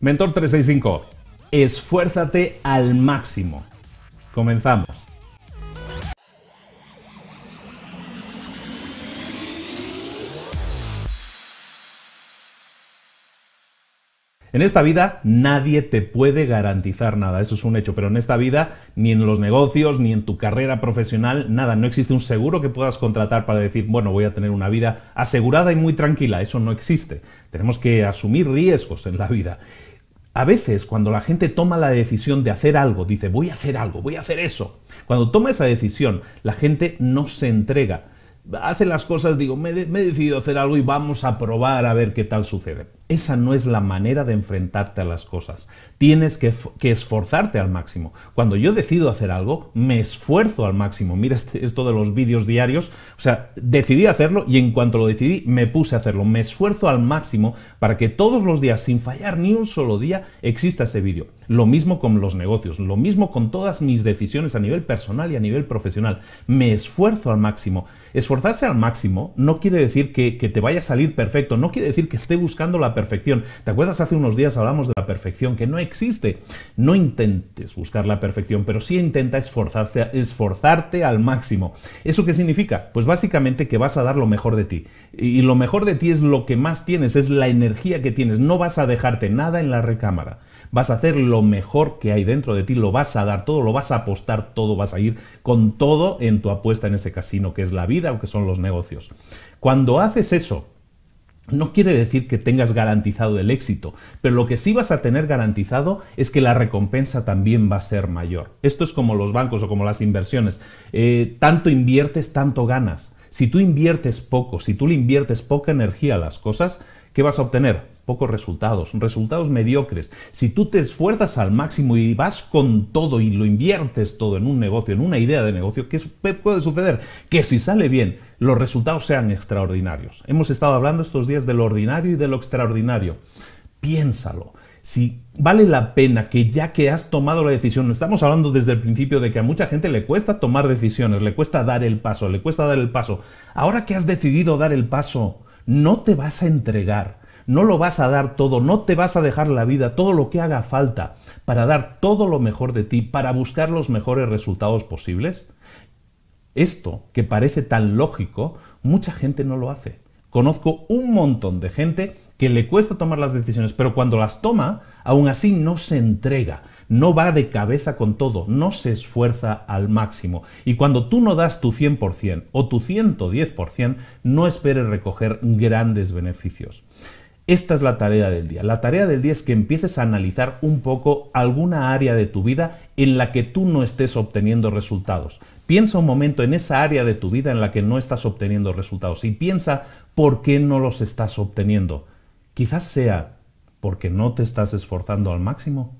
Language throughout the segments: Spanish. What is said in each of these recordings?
Mentor 365, esfuérzate al máximo. Comenzamos. En esta vida nadie te puede garantizar nada, eso es un hecho, pero en esta vida, ni en los negocios, ni en tu carrera profesional, nada, no existe un seguro que puedas contratar para decir, bueno, voy a tener una vida asegurada y muy tranquila, eso no existe. Tenemos que asumir riesgos en la vida. A veces cuando la gente toma la decisión de hacer algo, dice, voy a hacer algo, voy a hacer eso. Cuando toma esa decisión, la gente no se entrega. Hace las cosas, digo, me, he decidido hacer algo y vamos a probar a ver qué tal sucede. Esa no es la manera de enfrentarte a las cosas. Tienes que, esforzarte al máximo. Cuando yo decido hacer algo, me esfuerzo al máximo. Mira este, esto de los vídeos diarios. O sea, decidí hacerlo y en cuanto lo decidí, me puse a hacerlo. Me esfuerzo al máximo para que todos los días, sin fallar ni un solo día, exista ese vídeo. Lo mismo con los negocios, lo mismo con todas mis decisiones a nivel personal y a nivel profesional. Me esfuerzo al máximo. Esforzarse al máximo no quiere decir que, que te vaya a salir perfecto, no quiere decir que esté buscando la perfección. ¿Te acuerdas? Hace unos días hablamos de la perfección, que no existe. No intentes buscar la perfección, pero sí intenta esforzarte, esforzarte al máximo. ¿Eso qué significa? Pues básicamente que vas a dar lo mejor de ti. Y lo mejor de ti es lo que más tienes, es la energía que tienes. No vas a dejarte nada en la recámara vas a hacer lo mejor que hay dentro de ti, lo vas a dar todo, lo vas a apostar todo, vas a ir con todo en tu apuesta en ese casino que es la vida o que son los negocios. Cuando haces eso, no quiere decir que tengas garantizado el éxito, pero lo que sí vas a tener garantizado es que la recompensa también va a ser mayor. Esto es como los bancos o como las inversiones. Eh, tanto inviertes, tanto ganas. Si tú inviertes poco, si tú le inviertes poca energía a las cosas, ¿qué vas a obtener? pocos resultados, resultados mediocres. Si tú te esfuerzas al máximo y vas con todo y lo inviertes todo en un negocio, en una idea de negocio, ¿qué puede suceder? Que si sale bien, los resultados sean extraordinarios. Hemos estado hablando estos días de lo ordinario y de lo extraordinario. Piénsalo. Si vale la pena que ya que has tomado la decisión, estamos hablando desde el principio de que a mucha gente le cuesta tomar decisiones, le cuesta dar el paso, le cuesta dar el paso. Ahora que has decidido dar el paso, no te vas a entregar no lo vas a dar todo, no te vas a dejar la vida, todo lo que haga falta para dar todo lo mejor de ti, para buscar los mejores resultados posibles. Esto, que parece tan lógico, mucha gente no lo hace. Conozco un montón de gente que le cuesta tomar las decisiones, pero cuando las toma, aún así no se entrega, no va de cabeza con todo, no se esfuerza al máximo. Y cuando tú no das tu 100% o tu 110%, no esperes recoger grandes beneficios. Esta es la tarea del día. La tarea del día es que empieces a analizar un poco alguna área de tu vida en la que tú no estés obteniendo resultados. Piensa un momento en esa área de tu vida en la que no estás obteniendo resultados y piensa por qué no los estás obteniendo. Quizás sea porque no te estás esforzando al máximo.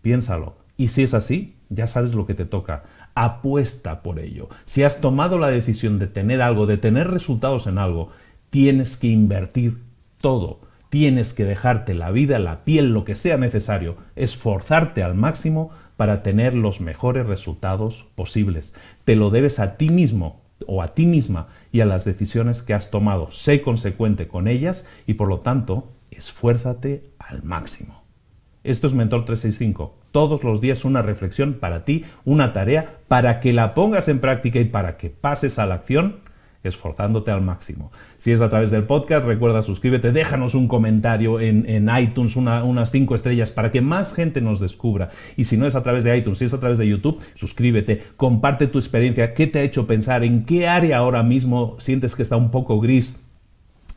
Piénsalo. Y si es así, ya sabes lo que te toca. Apuesta por ello. Si has tomado la decisión de tener algo, de tener resultados en algo, tienes que invertir todo. Tienes que dejarte la vida, la piel, lo que sea necesario, esforzarte al máximo para tener los mejores resultados posibles. Te lo debes a ti mismo o a ti misma y a las decisiones que has tomado. Sé consecuente con ellas y por lo tanto, esfuérzate al máximo. Esto es Mentor 365. Todos los días una reflexión para ti, una tarea para que la pongas en práctica y para que pases a la acción esforzándote al máximo. Si es a través del podcast, recuerda suscríbete, déjanos un comentario en, iTunes, unas cinco estrellas, para que más gente nos descubra. Y si no es a través de iTunes, si es a través de YouTube, suscríbete, comparte tu experiencia, qué te ha hecho pensar, en qué área ahora mismo sientes que está un poco gris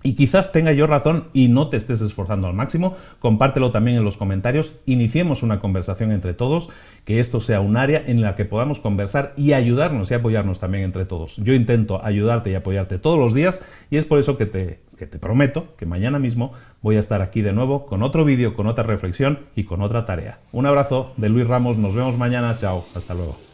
y quizás tenga yo razón y no te estés esforzando al máximo. Compártelo también en los comentarios. Iniciemos una conversación entre todos, que esto sea un área en la que podamos conversar y ayudarnos y apoyarnos también entre todos. Yo intento ayudarte y apoyarte todos los días y es por eso que te, te prometo que mañana mismo voy a estar aquí de nuevo con otro vídeo, con otra reflexión y con otra tarea. Un abrazo de Luis Ramos. Nos vemos mañana. Chao. Hasta luego.